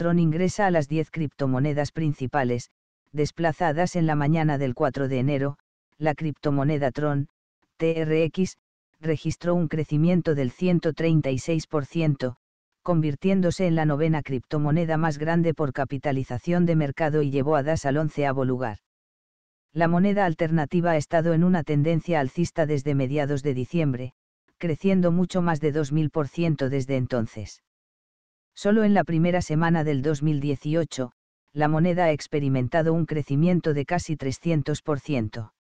Tron ingresa a las 10 criptomonedas principales, desplazadas en la mañana del 4 de enero, la criptomoneda Tron, TRX, registró un crecimiento del 136%, convirtiéndose en la novena criptomoneda más grande por capitalización de mercado y llevó a DAS al onceavo lugar. La moneda alternativa ha estado en una tendencia alcista desde mediados de diciembre, creciendo mucho más de 2.000% desde entonces. Solo en la primera semana del 2018, la moneda ha experimentado un crecimiento de casi 300%.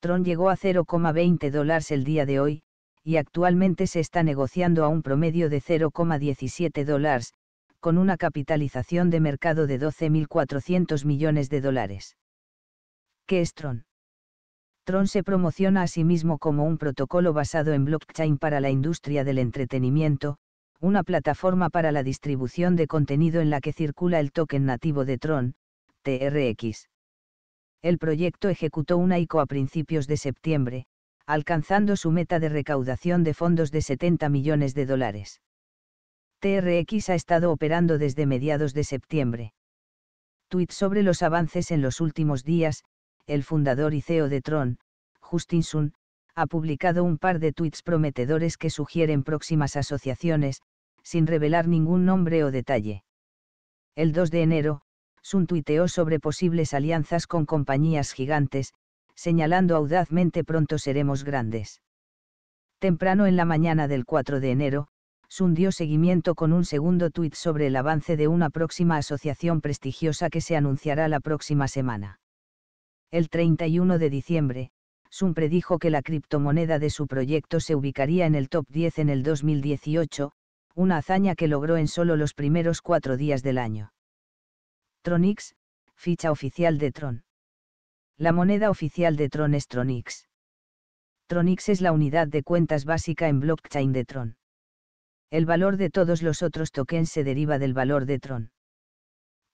Tron llegó a 0,20 dólares el día de hoy, y actualmente se está negociando a un promedio de 0,17 dólares, con una capitalización de mercado de 12.400 millones de dólares. ¿Qué es Tron? Tron se promociona a sí mismo como un protocolo basado en blockchain para la industria del entretenimiento, una plataforma para la distribución de contenido en la que circula el token nativo de Tron, TRX. El proyecto ejecutó una ICO a principios de septiembre, alcanzando su meta de recaudación de fondos de 70 millones de dólares. TRX ha estado operando desde mediados de septiembre. Tweet sobre los avances en los últimos días, el fundador y CEO de Tron, Justin Sun, ha publicado un par de tweets prometedores que sugieren próximas asociaciones, sin revelar ningún nombre o detalle. El 2 de enero, Sun tuiteó sobre posibles alianzas con compañías gigantes, señalando audazmente pronto seremos grandes. Temprano en la mañana del 4 de enero, Sun dio seguimiento con un segundo tuit sobre el avance de una próxima asociación prestigiosa que se anunciará la próxima semana. El 31 de diciembre, Sun predijo que la criptomoneda de su proyecto se ubicaría en el top 10 en el 2018, una hazaña que logró en solo los primeros cuatro días del año. Tronix, ficha oficial de Tron. La moneda oficial de Tron es Tronix. Tronix es la unidad de cuentas básica en blockchain de Tron. El valor de todos los otros tokens se deriva del valor de Tron.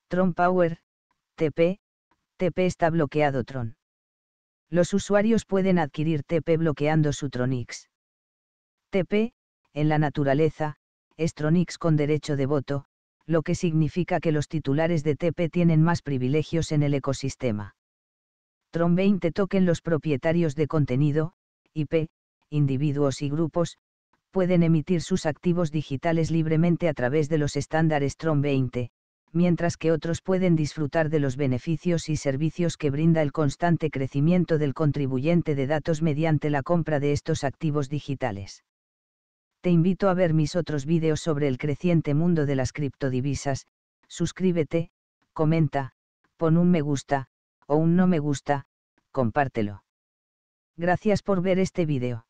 Tron Power, TP, TP está bloqueado Tron. Los usuarios pueden adquirir TP bloqueando su Tronix. TP, en la naturaleza, Stronix con derecho de voto, lo que significa que los titulares de TP tienen más privilegios en el ecosistema. Tron 20 token los propietarios de contenido, IP, individuos y grupos, pueden emitir sus activos digitales libremente a través de los estándares Tron 20, mientras que otros pueden disfrutar de los beneficios y servicios que brinda el constante crecimiento del contribuyente de datos mediante la compra de estos activos digitales. Te invito a ver mis otros vídeos sobre el creciente mundo de las criptodivisas, suscríbete, comenta, pon un me gusta, o un no me gusta, compártelo. Gracias por ver este vídeo.